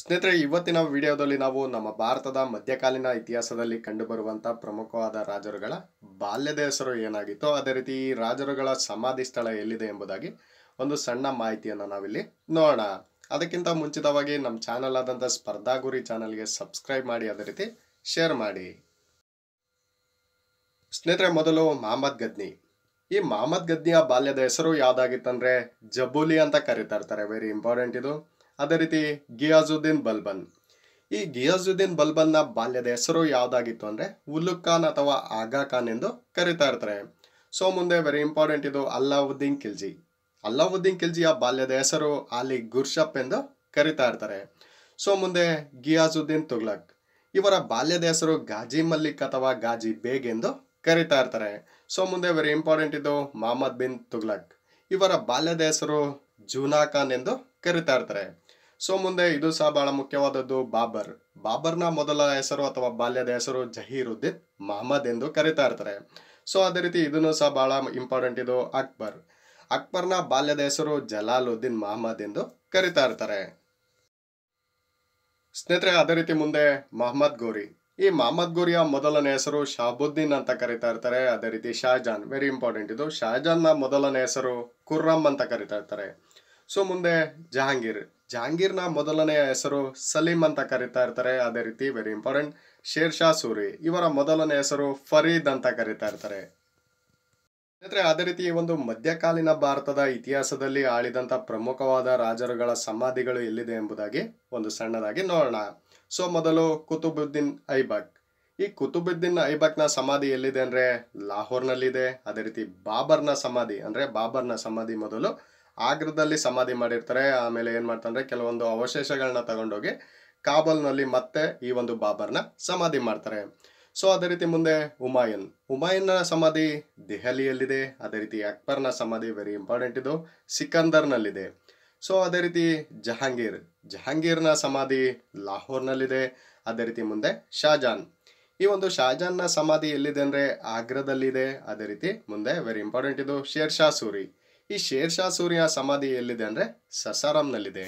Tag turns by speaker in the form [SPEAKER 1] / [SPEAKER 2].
[SPEAKER 1] ಸ್ನೇಹಿತರೆ ಇವತ್ತಿನ ವಿಡಿಯೋದಲ್ಲಿ ನಾವು ನಮ್ಮ ಭಾರತದ ಮಧ್ಯಕಾಲೀನ ಇತಿಹಾಸದಲ್ಲಿ ಕಂಡುಬರುವಂಥ ಪ್ರಮುಖವಾದ ರಾಜರುಗಳ ಬಾಲ್ಯದ ಹೆಸರು ಏನಾಗಿತ್ತು ಅದೇ ರೀತಿ ರಾಜರುಗಳ ಸಮಾಧಿ ಸ್ಥಳ ಎಲ್ಲಿದೆ ಎಂಬುದಾಗಿ ಒಂದು ಸಣ್ಣ ಮಾಹಿತಿಯನ್ನು ನಾವಿಲ್ಲಿ ನೋಡೋಣ ಅದಕ್ಕಿಂತ ಮುಂಚಿತವಾಗಿ ನಮ್ಮ ಚಾನಲ್ ಆದಂಥ ಸ್ಪರ್ಧಾ ಗುರಿ ಚಾನಲ್ಗೆ ಸಬ್ಸ್ಕ್ರೈಬ್ ಮಾಡಿ ಅದೇ ರೀತಿ ಶೇರ್ ಮಾಡಿ ಸ್ನೇಹಿತರೆ ಮೊದಲು ಮಹಮ್ಮದ್ ಗದ್ನಿ ಈ ಮಹಮ್ಮದ್ ಗದ್ನಿಯ ಬಾಲ್ಯದ ಹೆಸರು ಯಾವ್ದಾಗಿತ್ತಂದ್ರೆ ಜಬೂಲಿ ಅಂತ ಕರೀತಾ ಇರ್ತಾರೆ ವೆರಿ ಇಂಪಾರ್ಟೆಂಟ್ ಇದು ಅದೇ ರೀತಿ ಗಿಯಾಜುದ್ದೀನ್ ಬಲ್ಬನ್ ಈ ಗಿಯಾಜುದ್ದೀನ್ ಬಲ್ಬನ್ನ ಬಾಲ್ಯದ ಹೆಸರು ಯಾವುದಾಗಿತ್ತು ಅಂದರೆ ಉಲ್ಲುಕ್ ಖಾನ್ ಅಥವಾ ಆಗಾ ಖಾನ್ ಎಂದು ಕರೀತಾ ಇರ್ತಾರೆ ಸೊ ಮುಂದೆ ವೆರಿ ಇಂಪಾರ್ಟೆಂಟ್ ಇದು ಅಲ್ಲಾವುದ್ದೀನ್ ಖಿಲ್ಜಿ ಅಲ್ಲಾವುದ್ದೀನ್ ಖಿಲ್ಜಿಯ ಬಾಲ್ಯದ ಹೆಸರು ಅಲಿ ಗುರ್ಷಪ್ ಎಂದು ಕರಿತಾ ಇರ್ತಾರೆ ಸೊ ಮುಂದೆ ಗಿಯಾಜುದ್ದೀನ್ ತುಗ್ಲಕ್ ಇವರ ಬಾಲ್ಯದ ಹೆಸರು ಗಾಜಿ ಮಲ್ಲಿಕ್ ಅಥವಾ ಗಾಜಿ ಬೇಗ್ ಎಂದು ಕರಿತಾ ಇರ್ತಾರೆ ಸೊ ಮುಂದೆ ವೆರಿ ಇಂಪಾರ್ಟೆಂಟ್ ಇದು ಮಹಮ್ಮದ್ ಬಿನ್ ತುಗ್ಲಕ್ ಇವರ ಬಾಲ್ಯದ ಹೆಸರು ಜೂನಾ ಖಾನ್ ಎಂದು ಕರೀತಾ ಇರ್ತಾರೆ ಸೊ ಮುಂದೆ ಇದು ಸಹ ಬಹಳ ಮುಖ್ಯವಾದದ್ದು ಬಾಬರ್ ಬಾಬರ್ನ ಮೊದಲ ಹೆಸರು ಅಥವಾ ಬಾಲ್ಯದ ಹೆಸರು ಉದ್ದೀನ್ ಮಹಮ್ಮದ್ ಎಂದು ಕರೀತಾ ಇರ್ತಾರೆ ಸೊ ಅದೇ ರೀತಿ ಇದನ್ನು ಸಹ ಬಹಳ ಇಂಪಾರ್ಟೆಂಟ್ ಇದು ಅಕ್ಬರ್ ಅಕ್ಬರ್ನ ಬಾಲ್ಯದ ಹೆಸರು ಜಲಾಲುದ್ದೀನ್ ಮಹಮ್ಮದ್ ಎಂದು ಕರೀತಾ ಇರ್ತಾರೆ ಸ್ನೇಹಿತರೆ ಅದೇ ರೀತಿ ಮುಂದೆ ಮಹಮ್ಮದ್ ಗೋರಿ ಈ ಮಹಮ್ಮದ್ ಗೋರಿಯ ಮೊದಲನೇ ಹೆಸರು ಶಹಾಬುದ್ದೀನ್ ಅಂತ ಕರಿತಾ ಇರ್ತಾರೆ ಅದೇ ರೀತಿ ಶಹಜಾನ್ ವೆರಿ ಇಂಪಾರ್ಟೆಂಟ್ ಇದು ನ ಮೊದಲನೇ ಹೆಸರು ಖುರ್ರಮ್ ಅಂತ ಕರಿತಾ ಇರ್ತಾರೆ ಸೊ ಮುಂದೆ ಜಹಾಂಗೀರ್ ಜಹಾಂಗೀರ್ನ ಮೊದಲನೆಯ ಹೆಸರು ಸಲೀಂ ಅಂತ ಕರೀತಾ ಇರ್ತಾರೆ ಅದೇ ರೀತಿ ವೆರಿ ಇಂಪಾರ್ಟೆಂಟ್ ಶೇರ್ ಶಾ ಸೂರಿ ಇವರ ಮೊದಲನೇ ಹೆಸರು ಫರೀದ್ ಅಂತ ಕರೀತಾ ಇರ್ತಾರೆ ಸ್ನೇಹಿತರೆ ಅದೇ ರೀತಿ ಒಂದು ಮಧ್ಯಕಾಲೀನ ಭಾರತದ ಇತಿಹಾಸದಲ್ಲಿ ಆಳಿದಂಥ ಪ್ರಮುಖವಾದ ರಾಜರುಗಳ ಸಮಾಧಿಗಳು ಎಲ್ಲಿದೆ ಎಂಬುದಾಗಿ ಒಂದು ಸಣ್ಣದಾಗಿ ನೋಡೋಣ ಸೊ ಮೊದಲು ಕುತುಬುದ್ದೀನ್ ಐಬಕ್ ಈ ಕುತುಬುದ್ದೀನ್ ಐಬಕ್ನ ಸಮಾಧಿ ಎಲ್ಲಿದೆ ಅಂದರೆ ಲಾಹೋರ್ನಲ್ಲಿದೆ ಅದೇ ರೀತಿ ಬಾಬರ್ನ ಸಮಾಧಿ ಅಂದರೆ ಬಾಬರ್ನ ಸಮಾಧಿ ಮೊದಲು ಆಗ್ರದಲ್ಲಿ ಸಮಾಧಿ ಮಾಡಿರ್ತಾರೆ ಆಮೇಲೆ ಏನು ಮಾಡ್ತಾರೆ ಕೆಲವೊಂದು ಅವಶೇಷಗಳನ್ನ ತಗೊಂಡೋಗಿ ಕಾಬಲ್ನಲ್ಲಿ ಮತ್ತೆ ಈ ಒಂದು ಬಾಬರ್ನ ಸಮಾಧಿ ಮಾಡ್ತಾರೆ ಸೊ ಅದೇ ರೀತಿ ಮುಂದೆ ಹುಮಾಯನ್ ಹುಮಾಯನ್ನ ಸಮಾಧಿ ದೆಹಲಿಯಲ್ಲಿದೆ ಅದೇ ರೀತಿ ಅಕ್ಬರ್ನ ಸಮಾಧಿ ವೆರಿ ಇಂಪಾರ್ಟೆಂಟ್ ಇದು ಸಿಕಂದರ್ನಲ್ಲಿದೆ ಸೊ ಅದೇ ರೀತಿ ಜಹಾಂಗೀರ್ ಜಹಾಂಗೀರ್ನ ಸಮಾಧಿ ಲಾಹೋರ್ನಲ್ಲಿದೆ ಅದೇ ರೀತಿ ಮುಂದೆ ಶಾಜಾನ್ ಈ ಒಂದು ಶಾಜಾನ್ನ ಸಮಾಧಿ ಎಲ್ಲಿದೆ ಅಂದರೆ ಆಗ್ರಾದಲ್ಲಿದೆ ಅದೇ ರೀತಿ ಮುಂದೆ ವೆರಿ ಇಂಪಾರ್ಟೆಂಟ್ ಇದು ಶೇರ್ ಶಾ ಸೂರಿ ಈ ಶೇರ್ ಶಾ ಸಮಾಧಿ ಎಲ್ಲಿದೆ ಅಂದ್ರೆ ಸಸಾರಾಮ್ನಲ್ಲಿದೆ